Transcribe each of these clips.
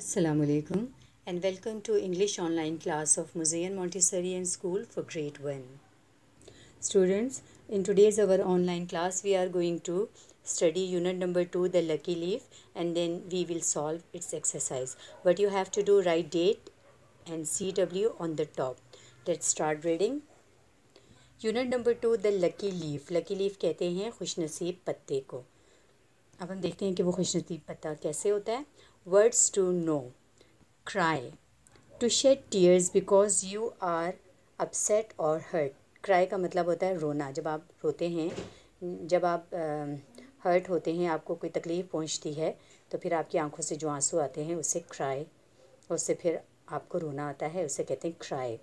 Assalamualaikum and welcome to English online class of Museum and School for grade 1. Students, in today's our online class we are going to study unit number 2 the lucky leaf and then we will solve its exercise. But you have to do write date and CW on the top. Let's start reading. number two, the Lucky Leaf. Lucky Leaf कहते हैं खुशनसीब पत्ते को अब हम देखते हैं कि वो खुशनसीब पता कैसे होता है words to know cry to shed tears because you are upset और हर्ट क्राई का मतलब होता है रोना जब आप रोते हैं जब आप हर्ट होते हैं आपको कोई तकलीफ़ पहुंचती है तो फिर आपकी आंखों से जो आंसू आते हैं उसे क्राई उससे फिर आपको रोना आता है उसे कहते हैं cry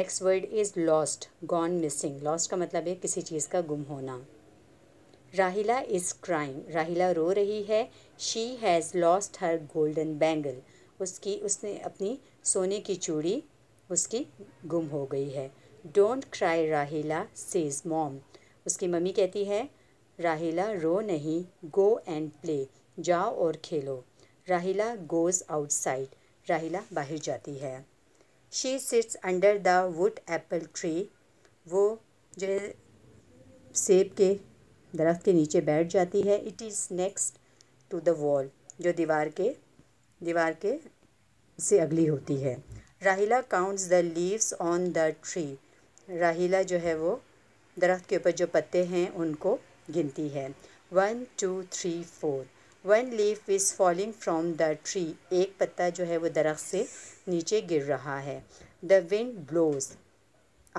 next word is lost gone missing lost का मतलब है किसी चीज़ का गुम होना राहिला is crying. राहिला रो रही है she has lost her golden bangle उसकी उसने अपनी सोने की चूड़ी उसकी गुम हो गई है don't cry Rahila says mom उसकी मम्मी कहती है राहिला रो नहीं गो एंड प्ले जाओ और खेलो राहिला गोज़ आउटसाइड राहिला बाहर जाती है she sits under the wood apple tree वो जो सेब के दरख्त के नीचे बैठ जाती है it is next to the wall जो दीवार के दीवार के से अगली होती है Rahila counts the leaves on the tree Rahila जो है वो दरख्त के ऊपर जो पत्ते हैं उनको गिनती है one two three four one leaf is falling from the tree एक पत्ता जो है वो दरख्त से नीचे गिर रहा है द विंड ब्लोज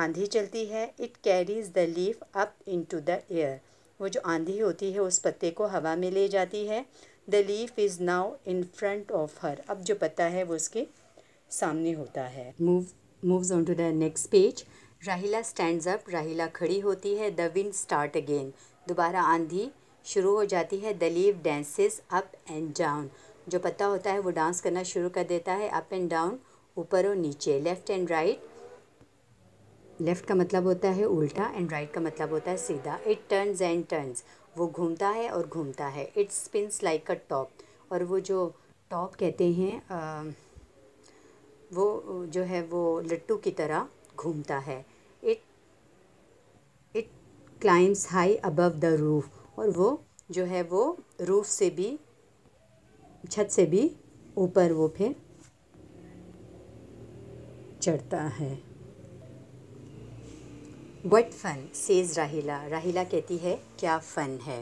आंधी चलती है it carries the leaf up into the air वो जो आंधी होती है उस पत्ते को हवा में ले जाती है the leaf is now in front of her अब जो पत्ता है वो उसके सामने होता है move moves on to the next page Rahila stand up Rahila खड़ी होती है द विंड स्टार्ट अगेन दोबारा आंधी शुरू हो जाती है the leaf dances up and down जो पत्ता होता है वो डांस करना शुरू कर देता है अप एंड डाउन ऊपर और नीचे लेफ़्ट एंड राइट लेफ़्ट का मतलब होता है उल्टा एंड राइट का मतलब होता है सीधा इट टर्न्स एंड टर्न्स वो घूमता है और घूमता है it spins like a top और वो जो टॉप कहते हैं वो जो है वो लट्टू की तरह घूमता है it it climbs high above the roof और वो जो है वो रूफ से भी छत से भी ऊपर वो फिर चढ़ता है वट फन सेज़ राहिला राहिला कहती है क्या फ़न है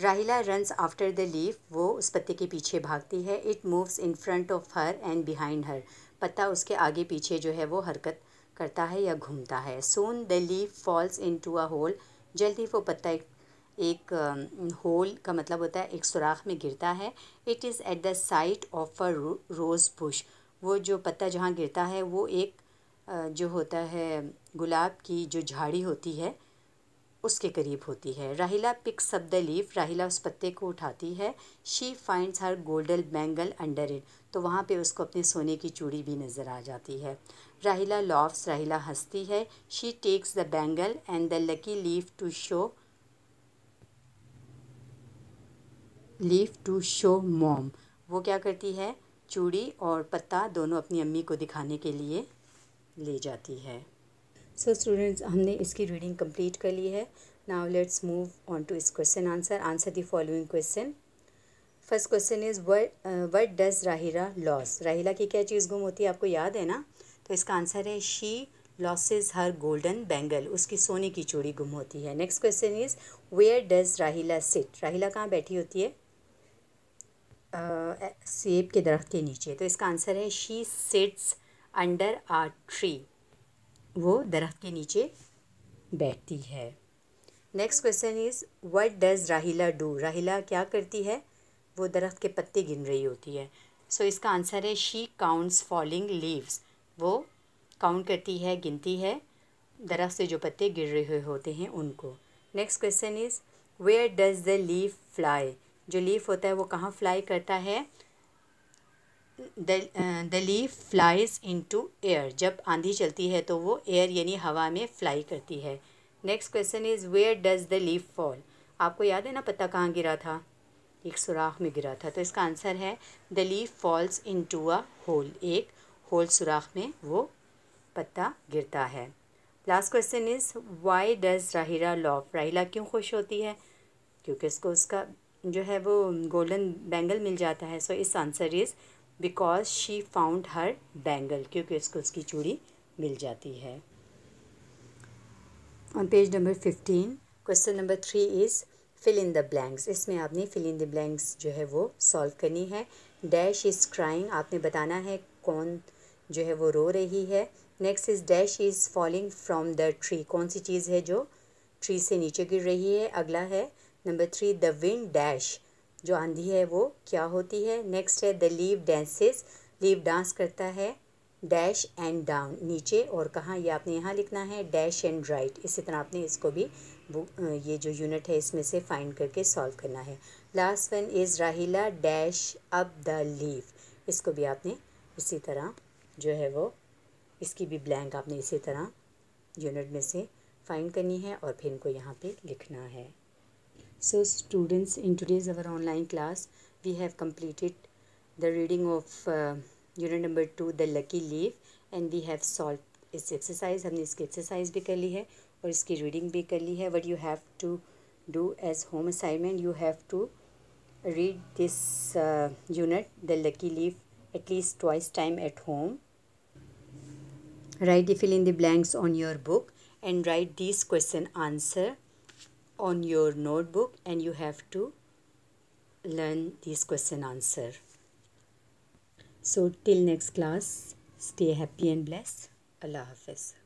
राहिला रन्स आफ्टर द लीफ वो उस पत्ते के पीछे भागती है it moves in front of her and behind her पत्ता उसके आगे पीछे जो है वो हरकत करता है या घूमता है soon the leaf falls into a hole जल्दी वो पत्ता एक एक होल का मतलब होता है एक सुराख में गिरता है it is at the side of a rose bush वो जो पत्ता जहाँ गिरता है वो एक जो होता है गुलाब की जो झाड़ी होती है उसके करीब होती है राहिला पिक्स अप द लीफ राहिला उस पत्ते को उठाती है she finds her golden bangle under it तो वहाँ पे उसको अपने सोने की चूड़ी भी नज़र आ जाती है राहिला लॉफ्स राहिला हंसती है she takes the bangle and the lucky leaf to show leaf to show mom वो क्या करती है चूड़ी और पत्ता दोनों अपनी अम्मी को दिखाने के लिए ले जाती है सो so स्टूडेंट्स हमने इसकी रीडिंग कंप्लीट कर ली है now let's move on to this question answer answer the following question first question is what what does Rahila lose Rahila की क्या चीज़ गुम होती है आपको याद है ना तो इसका आंसर है she loses her golden bangle उसकी सोने की चूड़ी गुम होती है next question is where does Rahila sit Rahila कहाँ बैठी होती है uh, सेब के दरख्त के नीचे तो इसका आंसर है she sits under a tree वो दरख्त के नीचे बैठती है next question is what does Rahila do Rahila क्या करती है वो दरख्त के पत्ते गिन रही होती है सो so, इसका आंसर है शी काउंट्स फॉलिंग लीव्स वो काउंट करती है गिनती है दरख्त से जो पत्ते गिर रहे होते हैं उनको next question is where does the leaf fly जो लीफ होता है वो कहाँ फ्लाई करता है the leaf flies into air जब आंधी चलती है तो वो एयर यानी हवा में फ्लाई करती है next question is where does the leaf fall आपको याद है ना पत्ता कहाँ गिरा था एक सुराख में गिरा था तो इसका आंसर है the leaf falls into a hole एक होल सुराख में वो पत्ता गिरता है last question is why does Rahila laugh Rahila क्यों खुश होती है क्योंकि उसको उसका जो है वो गोल्डन बैंगल मिल जाता है so this answer is because she found her bangle क्योंकि उसको उसकी चूड़ी मिल जाती है on page number fifteen question number three is fill in the blanks इसमें आपने फिल इन द ब्लैंक्स जो है वो सॉल्व करनी है डैश इज़ क्राइंग आपने बताना है कौन जो है वो रो रही है next is dash is falling from the tree कौन सी चीज़ है जो ट्री से नीचे गिर रही है अगला है number three the wind dash जो आंधी है वो क्या होती है नेक्स्ट है the leaf dances leaf dance करता है डैश एंड डाउन नीचे और कहाँ ये आपने यहाँ लिखना है डैश एंड राइट इसी तरह आपने इसको भी ये जो यूनिट है इसमें से फाइंड करके सॉल्व करना है last one is Rahila dash up the leaf इसको भी आपने इसी तरह जो है वो इसकी भी ब्लैंक आपने इसी तरह यूनिट में से फाइंड करनी है और फिर इनको यहाँ पे लिखना है So students, in today's our online class, we have completed the reading of uh, unit number 2, The Lucky Leaf and we have solved exercise exercise. have exercise exercise कर ली and और इसकी रीडिंग भी कर ली What you have to do as home assignment, you have to read this uh, unit the lucky leaf at least twice time at home write the fill in the blanks on your book and write these question answer on your notebook and you have to learn this question answer. So till next class, stay happy and blessed. Allah Hafiz.